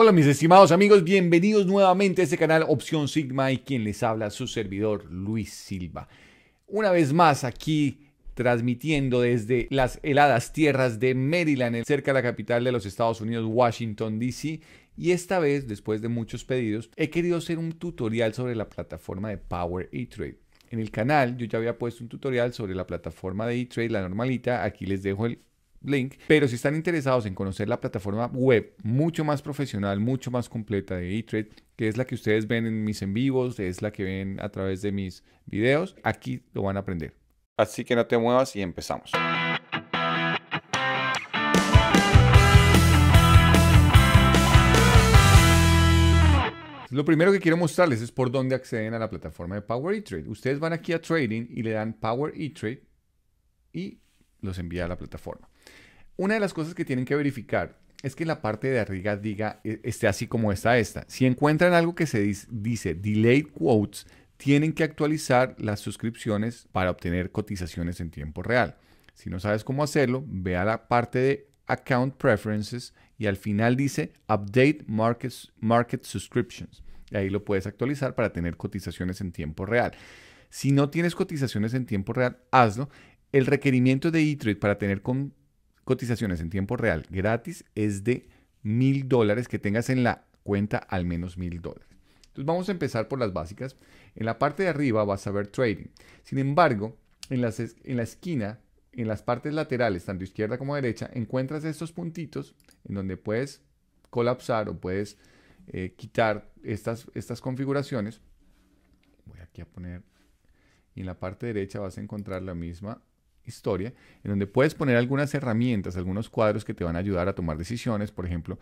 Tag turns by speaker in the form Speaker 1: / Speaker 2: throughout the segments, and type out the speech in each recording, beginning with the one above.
Speaker 1: Hola mis estimados amigos, bienvenidos nuevamente a este canal Opción Sigma y quien les habla su servidor Luis Silva. Una vez más aquí transmitiendo desde las heladas tierras de Maryland, cerca de la capital de los Estados Unidos, Washington, D.C. Y esta vez, después de muchos pedidos, he querido hacer un tutorial sobre la plataforma de Power E-Trade. En el canal yo ya había puesto un tutorial sobre la plataforma de E-Trade, la normalita. Aquí les dejo el link. Pero si están interesados en conocer la plataforma web mucho más profesional, mucho más completa de eTrade, que es la que ustedes ven en mis en vivos, es la que ven a través de mis videos, aquí lo van a aprender. Así que no te muevas y empezamos. Lo primero que quiero mostrarles es por dónde acceden a la plataforma de Power eTrade. Ustedes van aquí a Trading y le dan Power eTrade y los envía a la plataforma. Una de las cosas que tienen que verificar es que la parte de arriba diga, e, esté así como está esta. Si encuentran algo que se dice, delay quotes, tienen que actualizar las suscripciones para obtener cotizaciones en tiempo real. Si no sabes cómo hacerlo, ve a la parte de Account Preferences y al final dice Update Market, Market Subscriptions. Y ahí lo puedes actualizar para tener cotizaciones en tiempo real. Si no tienes cotizaciones en tiempo real, hazlo. El requerimiento de E-Trade para tener cotizaciones en tiempo real gratis es de mil dólares que tengas en la cuenta al menos mil dólares. Entonces vamos a empezar por las básicas. En la parte de arriba vas a ver trading. Sin embargo, en, las, en la esquina, en las partes laterales, tanto izquierda como derecha, encuentras estos puntitos en donde puedes colapsar o puedes eh, quitar estas, estas configuraciones. Voy aquí a poner... en la parte derecha vas a encontrar la misma historia, en donde puedes poner algunas herramientas, algunos cuadros que te van a ayudar a tomar decisiones. Por ejemplo,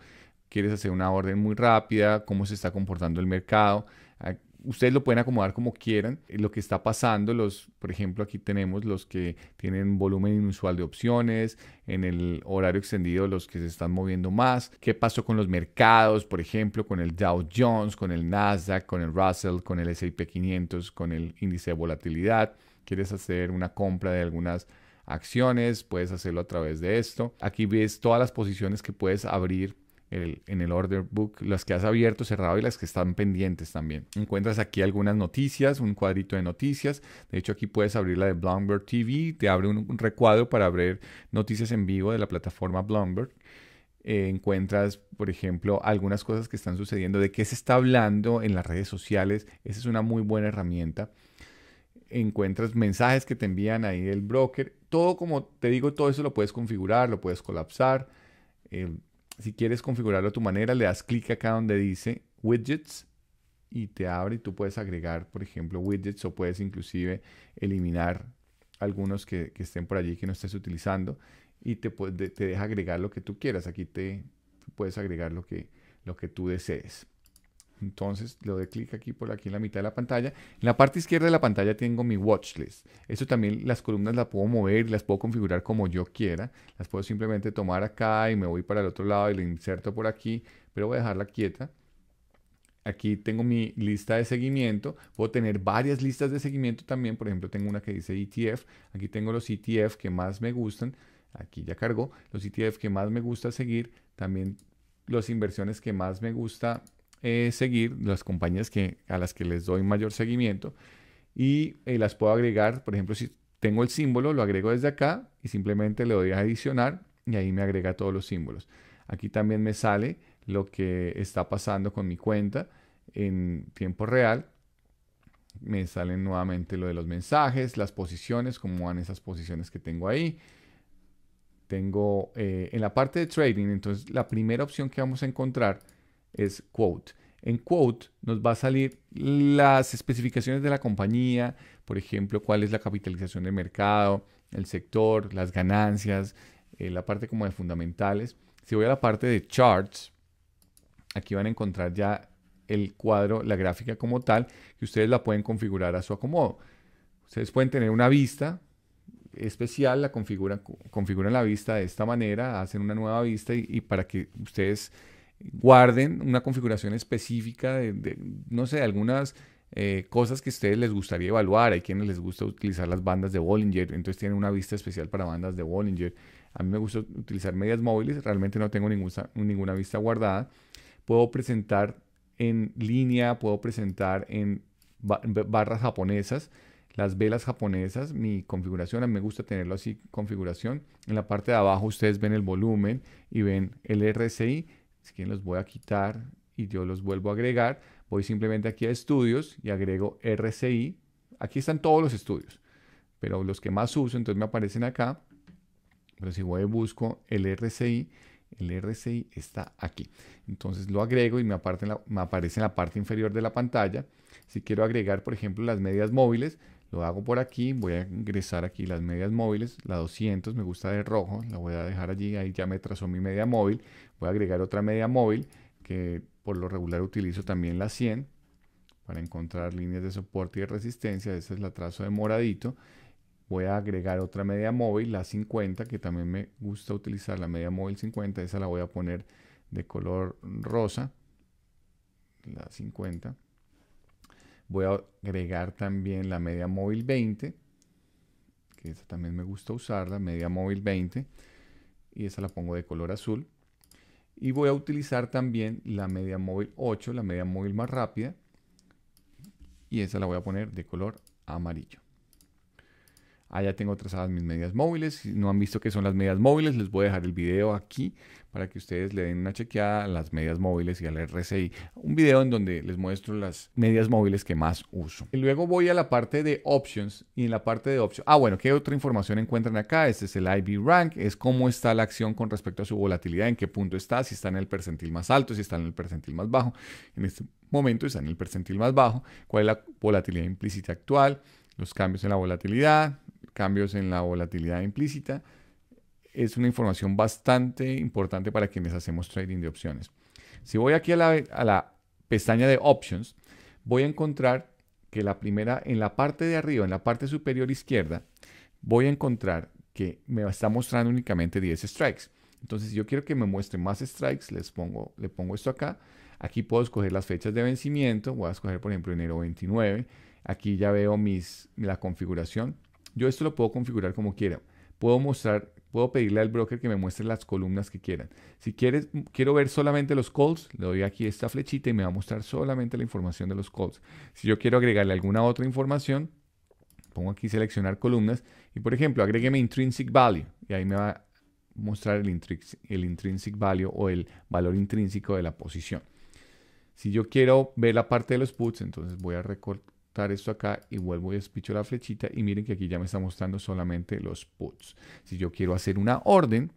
Speaker 1: quieres hacer una orden muy rápida, cómo se está comportando el mercado. Ah, ustedes lo pueden acomodar como quieran. Eh, lo que está pasando, los, por ejemplo, aquí tenemos los que tienen volumen inusual de opciones, en el horario extendido los que se están moviendo más. ¿Qué pasó con los mercados, por ejemplo, con el Dow Jones, con el Nasdaq, con el Russell, con el S&P 500, con el índice de volatilidad? quieres hacer una compra de algunas acciones, puedes hacerlo a través de esto. Aquí ves todas las posiciones que puedes abrir en el order book, las que has abierto, cerrado y las que están pendientes también. Encuentras aquí algunas noticias, un cuadrito de noticias. De hecho, aquí puedes abrir la de Bloomberg TV, te abre un, recuadro para abrir noticias en vivo de la plataforma Bloomberg. Eh, encuentras, por ejemplo, algunas cosas que están sucediendo, de qué se está hablando en las redes sociales. Esa es una muy buena herramienta encuentras mensajes que te envían ahí el broker. Todo, como te digo, todo eso lo puedes configurar, lo puedes colapsar. Em, si quieres configurarlo a tu manera, le das clic acá donde dice widgets y te abre y tú puedes agregar, por ejemplo, widgets o puedes inclusive eliminar algunos que, estén por allí que no estés utilizando y te, deja agregar lo que tú quieras. Aquí te puedes agregar lo que, lo que tú desees. Entonces le doy clic aquí por aquí en la mitad de la pantalla. En la parte izquierda de la pantalla tengo mi watchlist. Esto también las columnas las puedo mover y las puedo configurar como yo quiera. Las puedo simplemente tomar acá y me voy para el otro lado y lo inserto por aquí, pero voy a dejarla quieta. Aquí tengo mi lista de seguimiento. Puedo tener varias listas de seguimiento también. Por ejemplo, tengo una que dice ETF. Aquí tengo los ETF que más me gustan. Aquí ya cargó. Los ETF que más me gusta seguir. También las inversiones que más me gusta eh, seguir, las compañías que, a las que les doy mayor seguimiento y eh, las puedo agregar, por ejemplo, si tengo el símbolo, lo agrego desde acá y simplemente le doy a adicionar y ahí me agrega todos los símbolos. Aquí también me sale lo que está pasando con mi cuenta en tiempo real. Me salen nuevamente lo de los mensajes, las posiciones, cómo van esas posiciones que tengo ahí. Tengo eh, en la parte de trading, entonces la primera opción que vamos a encontrar es quote. En quote nos va a salir las especificaciones de la compañía, por ejemplo, cuál es la capitalización de mercado, el sector, las ganancias, eh, la parte como de fundamentales. Si voy a la parte de charts, aquí van a encontrar ya el cuadro, la gráfica como tal, que ustedes la pueden configurar a su acomodo. Ustedes pueden tener una vista especial, la configuran, configuran la vista de esta manera, hacen una nueva vista y para que ustedes guarden una configuración específica de, no sé, algunas eh, cosas que a ustedes les gustaría evaluar. Hay quienes les gusta utilizar las bandas de Bollinger, entonces tienen una vista especial para bandas de Bollinger. A mí me gusta utilizar medias móviles, realmente no tengo ninguna, vista guardada. Puedo presentar en línea, puedo presentar en barras japonesas, las velas japonesas, mi configuración, a mí me gusta tenerlo así, configuración. En la parte de abajo ustedes ven el volumen y ven el RSI si que los voy a quitar y yo los vuelvo a agregar. Voy simplemente aquí a estudios y agrego RCI. Aquí están todos los estudios, pero los que más uso, entonces me aparecen acá. Pero si voy y busco el RCI, el RCI está aquí. Entonces lo agrego y me, me aparece en la parte inferior de la pantalla. Si quiero agregar, por ejemplo, las medias móviles, lo hago por aquí, voy a ingresar aquí las medias móviles, la 200 me gusta de rojo, la voy a dejar allí, ahí ya me trazó mi media móvil. Voy a agregar otra media móvil que por lo regular utilizo también la 100 para encontrar líneas de soporte y de resistencia, esa es la trazo de moradito. Voy a agregar otra media móvil, la 50, que también me gusta utilizar, la media móvil 50, esa la voy a poner de color rosa, la 50. Voy a agregar también la media móvil 20, que esa también me gusta usarla, media móvil 20, y esa la pongo de color azul. Y voy a utilizar también la media móvil 8, la media móvil más rápida, y esa la voy a poner de color amarillo. Allá ah, tengo trazadas mis medias móviles. Si no han visto qué son las medias móviles, les voy a dejar el video aquí para que ustedes le den una chequeada a las medias móviles y al RSI. Un video en donde les muestro las medias móviles que más uso. Y luego voy a la parte de options y en la parte de options. Ah, bueno, ¿qué otra información encuentran acá? Este es el IB rank, es cómo está la acción con respecto a su volatilidad, en qué punto está, si está en el percentil más alto, si está en el percentil más bajo. En este momento está en el percentil más bajo, cuál es la volatilidad implícita actual, los cambios en la volatilidad, cambios en la volatilidad implícita. Es una información bastante importante para quienes hacemos trading de opciones. Si voy aquí a la, pestaña de Options, voy a encontrar que la primera, en la parte de arriba, en la parte superior izquierda, voy a encontrar que me está mostrando únicamente 10 strikes. Entonces, si yo quiero que me muestre más strikes, les pongo, le pongo esto acá. Aquí puedo escoger las fechas de vencimiento. Voy a escoger, por ejemplo, enero 29. Aquí ya veo mis, la configuración. Yo esto lo puedo configurar como quiera. Puedo mostrar, puedo pedirle al broker que me muestre las columnas que quieran. Si quieres, mm, quiero ver solamente los calls, le doy aquí esta flechita y me va a mostrar solamente la información de los calls. Si yo quiero agregarle alguna otra información, pongo aquí seleccionar columnas y por ejemplo, agrégueme intrinsic value y ahí me va a mostrar el, el intrinsic value o el valor intrínseco de la posición. Si yo quiero ver la parte de los puts, entonces voy a recortar esto acá y vuelvo y despicho la flechita y miren que aquí ya me está mostrando solamente los puts. Si yo quiero hacer una orden,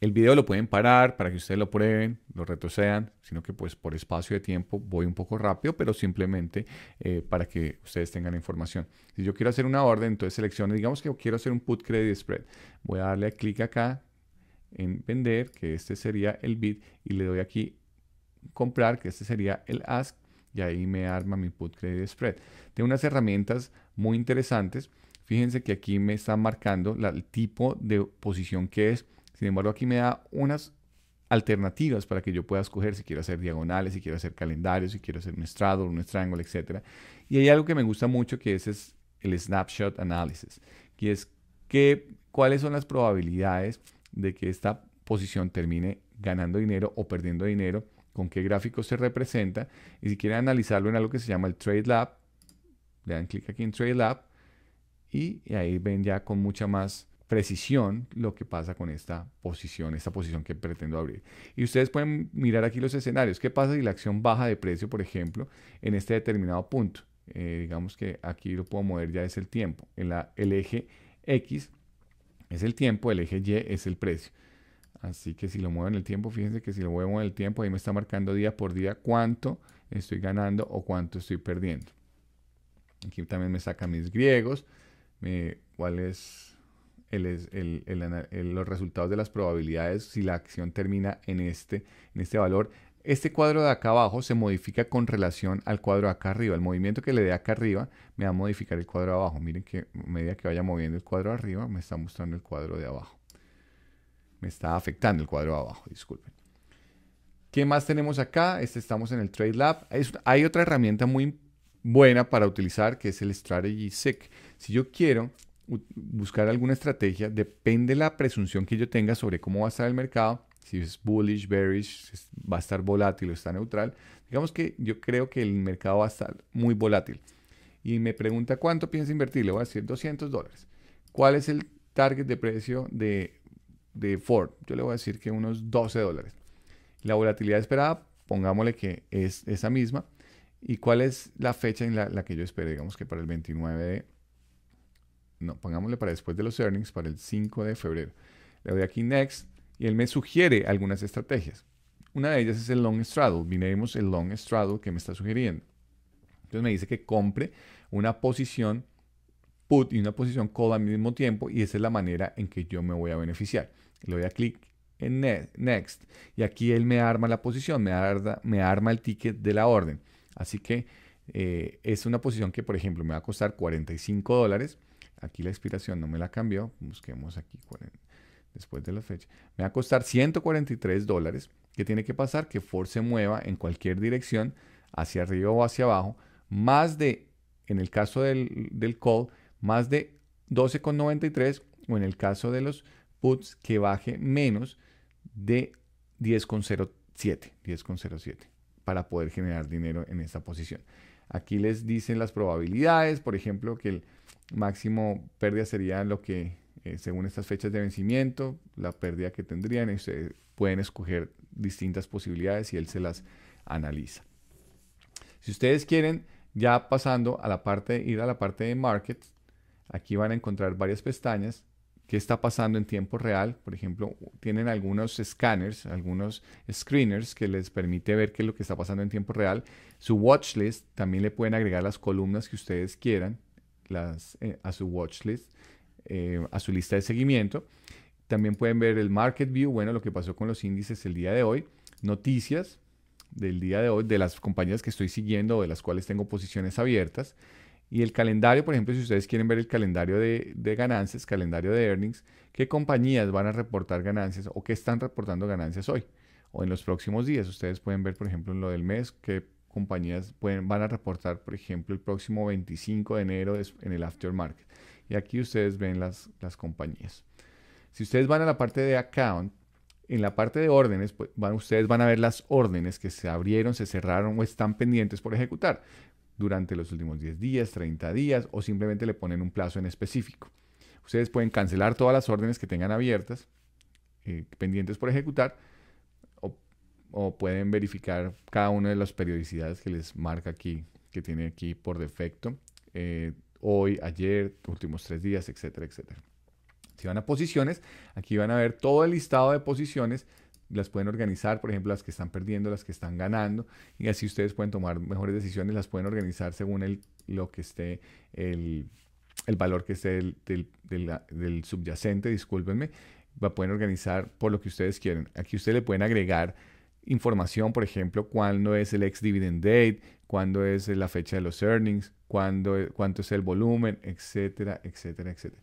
Speaker 1: el video lo pueden parar para que ustedes lo prueben, lo retrocedan, sino que pues por espacio de tiempo voy un poco rápido, pero simplemente eh, para que ustedes tengan la información. Si yo quiero hacer una orden, entonces selecciono, digamos que quiero hacer un put credit spread. Voy a darle clic acá en vender, que este sería el bid, y le doy aquí comprar, que este sería el ask, y ahí me arma mi put credit spread. Tengo unas herramientas muy interesantes. Fíjense que aquí me está marcando el tipo de posición que es. Sin embargo, aquí me da unas alternativas para que yo pueda escoger si quiero hacer diagonales, si quiero hacer calendarios, si quiero hacer un estrado, un triangle, etc. Y hay algo que me gusta mucho que es el snapshot analysis, que es que, cuáles son las probabilidades de que esta posición termine ganando dinero o perdiendo dinero con qué gráfico se representa. Y si quieren analizarlo en algo que se llama el Trade Lab, le dan clic aquí en Trade Lab y, ahí ven ya con mucha más precisión lo que pasa con esta posición, esta posición que pretendo abrir. Y ustedes pueden mirar aquí los escenarios. ¿Qué pasa si la acción baja de precio, por ejemplo, en este determinado punto? Eh, digamos que aquí lo puedo mover ya es el tiempo. el eje X es el tiempo, el eje Y es el precio. Así que si lo muevo en el tiempo, fíjense que si lo muevo en el tiempo, ahí me está marcando día por día cuánto estoy ganando o cuánto estoy perdiendo. Aquí también me saca mis griegos, me, cuál es los resultados de las probabilidades si la acción termina en este, en este valor. Este cuadro de acá abajo se modifica con relación al cuadro de acá arriba. El movimiento que le dé acá arriba me va a modificar el cuadro de abajo. Miren que a medida que vaya moviendo el cuadro de arriba, me está mostrando el cuadro de abajo me está afectando el cuadro abajo, disculpen. ¿Qué más tenemos acá? Este, estamos en el Trade Lab. hay otra herramienta muy buena para utilizar que es el Strategy Sec. Si yo quiero buscar alguna estrategia, depende la presunción que yo tenga sobre cómo va a estar el mercado, si es bullish, bearish, va a estar volátil o está neutral. Digamos que yo creo que el mercado va a estar muy volátil. Y me pregunta cuánto piensa invertir, le voy a decir 200 dólares. ¿Cuál es el target de precio de de Ford, yo le voy a decir que unos 12 dólares. La volatilidad esperada, pongámosle que es esa misma. ¿Y cuál es la fecha en la, que yo espero? Digamos que para el 29 de... No, pongámosle para después de los earnings, para el 5 de febrero. Le doy aquí Next y él me sugiere algunas estrategias. Una de ellas es el long straddle. vinemos el long straddle que me está sugiriendo. Entonces me dice que compre una posición put y una posición call al mismo tiempo y esa es la manera en que yo me voy a beneficiar. Le voy a clic en next y aquí él me arma la posición, me, arma el ticket de la orden. Así que eh, es una posición que por ejemplo me va a costar 45 dólares. Aquí la expiración no me la cambió, busquemos aquí después de la fecha. Me va a costar 143 dólares. ¿Qué tiene que pasar? Que force se mueva en cualquier dirección, hacia arriba o hacia abajo, más de, en el caso del, del call, más de 12,93 o en el caso de los puts que baje menos de 10,07, 10,07 para poder generar dinero en esta posición. Aquí les dicen las probabilidades, por ejemplo, que el máximo pérdida sería lo que, eh, según estas fechas de vencimiento, la pérdida que tendrían. ustedes pueden escoger distintas posibilidades y él se las analiza. Si ustedes quieren, ya pasando a la parte, ir a la parte de markets, Aquí van a encontrar varias pestañas. ¿Qué está pasando en tiempo real? Por ejemplo, tienen algunos scanners, algunos screeners que les permite ver qué es lo que está pasando en tiempo real. Su watchlist, también le pueden agregar las columnas que ustedes quieran eh, a su watchlist, eh, a su lista de seguimiento. También pueden ver el market view, bueno, lo que pasó con los índices el día de hoy. Noticias del día de hoy, de las compañías que estoy siguiendo o de las cuales tengo posiciones abiertas. Y el calendario, por ejemplo, si ustedes quieren ver el calendario de, ganancias, calendario de earnings, qué compañías van a reportar ganancias o qué están reportando ganancias hoy o en los próximos días. Ustedes pueden ver, por ejemplo, en lo del mes, qué compañías van a reportar, por ejemplo, el próximo 25 de enero en el aftermarket. Y aquí ustedes ven las, compañías. Si ustedes van a la parte de account, en la parte de órdenes, pues, ustedes van a ver las órdenes que se abrieron, se cerraron o están pendientes por ejecutar durante los últimos 10 días, 30 días o simplemente le ponen un plazo en específico. Ustedes pueden cancelar todas las órdenes que tengan abiertas, eh, pendientes por ejecutar, o, pueden verificar cada una de las periodicidades que les marca aquí, que tiene aquí por defecto, eh, hoy, ayer, últimos tres días, etcétera, etcétera. Si van a posiciones, aquí van a ver todo el listado de posiciones las pueden organizar, por ejemplo, las que están perdiendo, las que están ganando, y así ustedes pueden tomar mejores decisiones, las pueden organizar según el, lo que esté el, valor que esté del, subyacente, discúlpenme, pueden organizar por lo que ustedes quieren. Aquí ustedes le pueden agregar información, por ejemplo, cuándo es el ex dividend date, cuándo es la fecha de los earnings, cuánto es el volumen, etcétera, etcétera, etcétera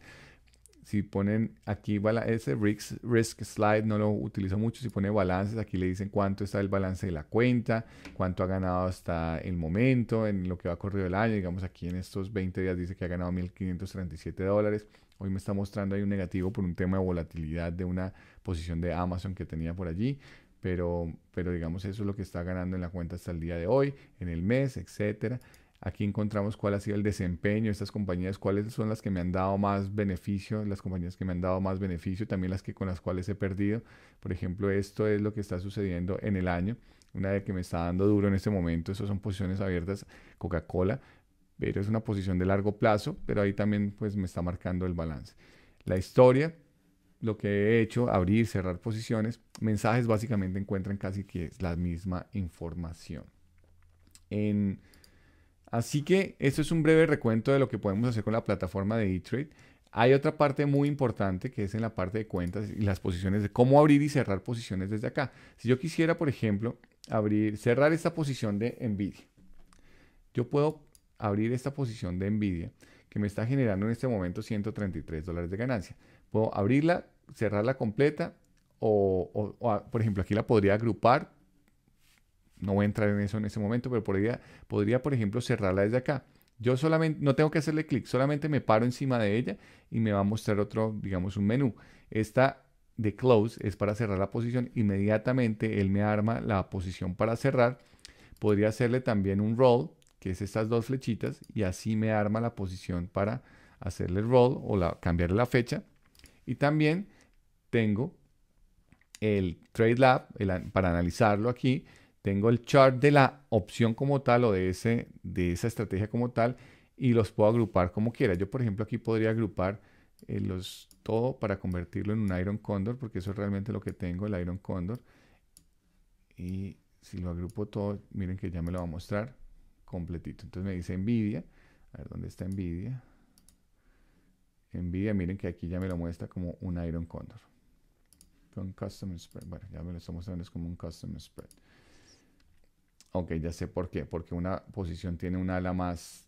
Speaker 1: si ponen aquí ese risk, risk slide, no lo utilizo mucho, si pone balances, aquí le dicen cuánto está el balance de la cuenta, cuánto ha ganado hasta el momento, en lo que va corrido el año, digamos aquí en estos 20 días dice que ha ganado 1.537 dólares, hoy me está mostrando ahí un negativo por un tema de volatilidad de una posición de Amazon que tenía por allí, pero, pero digamos eso es lo que está ganando en la cuenta hasta el día de hoy, en el mes, etcétera. Aquí encontramos cuál ha sido el desempeño de estas compañías, cuáles son las que me han dado más beneficio, las compañías que me han dado más beneficio, también las que con las cuales he perdido. Por ejemplo, esto es lo que está sucediendo en el año. Una de que me está dando duro en este momento, esas son posiciones abiertas, Coca-Cola, pero es una posición de largo plazo, pero ahí también pues me está marcando el balance. La historia, lo que he hecho, abrir, cerrar posiciones, mensajes básicamente encuentran casi que es la misma información. En Así que esto es un breve recuento de lo que podemos hacer con la plataforma de ETrade. Hay otra parte muy importante que es en la parte de cuentas y las posiciones de cómo abrir y cerrar posiciones desde acá. Si yo quisiera, por ejemplo, abrir, cerrar esta posición de Nvidia, yo puedo abrir esta posición de Nvidia que me está generando en este momento 133 dólares de ganancia. Puedo abrirla, cerrarla completa o por ejemplo, aquí la podría agrupar no voy a entrar en eso en ese momento, pero podría, podría por ejemplo, cerrarla desde acá. Yo solamente, no tengo que hacerle clic, solamente me paro encima de ella y me va a mostrar otro, digamos, un menú. Esta de close es para cerrar la posición. Inmediatamente él me arma la posición para cerrar. Podría hacerle también un roll, que es estas dos flechitas, y así me arma la posición para hacerle el roll o la, cambiarle la fecha. Y también tengo el Trade Lab para analizarlo aquí tengo el chart de la opción como tal o de, ese, de esa estrategia como tal y los puedo agrupar como quiera. Yo, por ejemplo, aquí podría agrupar eh, los, todo para convertirlo en un Iron Condor, porque eso es realmente lo que tengo, el Iron Condor. Y si lo agrupo todo, miren que ya me lo va a mostrar completito. Entonces me dice NVIDIA. A ver, ¿dónde está NVIDIA? NVIDIA, miren que aquí ya me lo muestra como un Iron Condor. Con Custom Spread. Bueno, ya me lo está mostrando, es como un Custom Spread. Ok, ya sé por qué. Porque una posición tiene un ala más,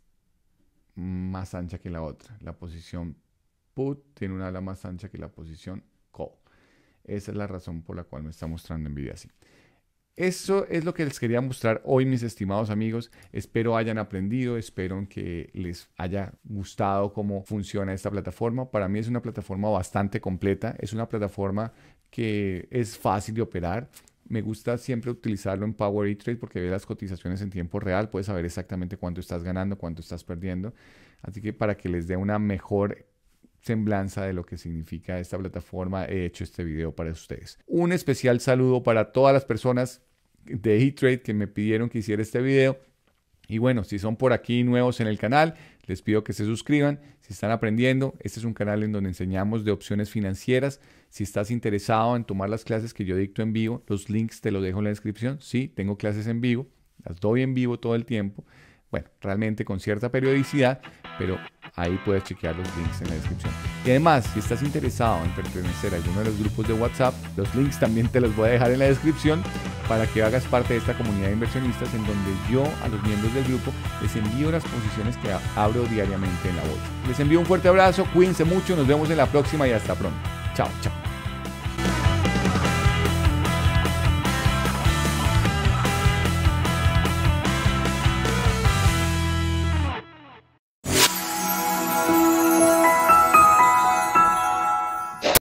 Speaker 1: más ancha que la otra. La posición put tiene un ala más ancha que la posición call. Esa es la razón por la cual me está mostrando NVIDIA así. Eso es lo que les quería mostrar hoy, mis estimados amigos. Espero hayan aprendido, espero que les haya gustado cómo funciona esta plataforma. Para mí es una plataforma bastante completa, es una plataforma que es fácil de operar, me gusta siempre utilizarlo en Power E-Trade porque ve las cotizaciones en tiempo real, puedes saber exactamente cuánto estás ganando, cuánto estás perdiendo. Así que para que les dé una mejor semblanza de lo que significa esta plataforma, he hecho este video para ustedes. Un especial saludo para todas las personas de E-Trade que me pidieron que hiciera este video. Y bueno, si son por aquí nuevos en el canal, les pido que se suscriban. Si están aprendiendo, este es un canal en donde enseñamos de opciones financieras si estás interesado en tomar las clases que yo dicto en vivo, los links te los dejo en la descripción. Sí, tengo clases en vivo, las doy en vivo todo el tiempo. Bueno, realmente con cierta periodicidad, pero ahí puedes chequear los links en la descripción. Y además, si estás interesado en pertenecer a alguno de los grupos de WhatsApp, los links también te los voy a dejar en la descripción para que hagas parte de esta comunidad de inversionistas en donde yo a los miembros del grupo les envío las posiciones que abro diariamente en la bolsa. Les envío un fuerte abrazo, cuídense mucho, nos vemos en la próxima y hasta pronto. 叫叫。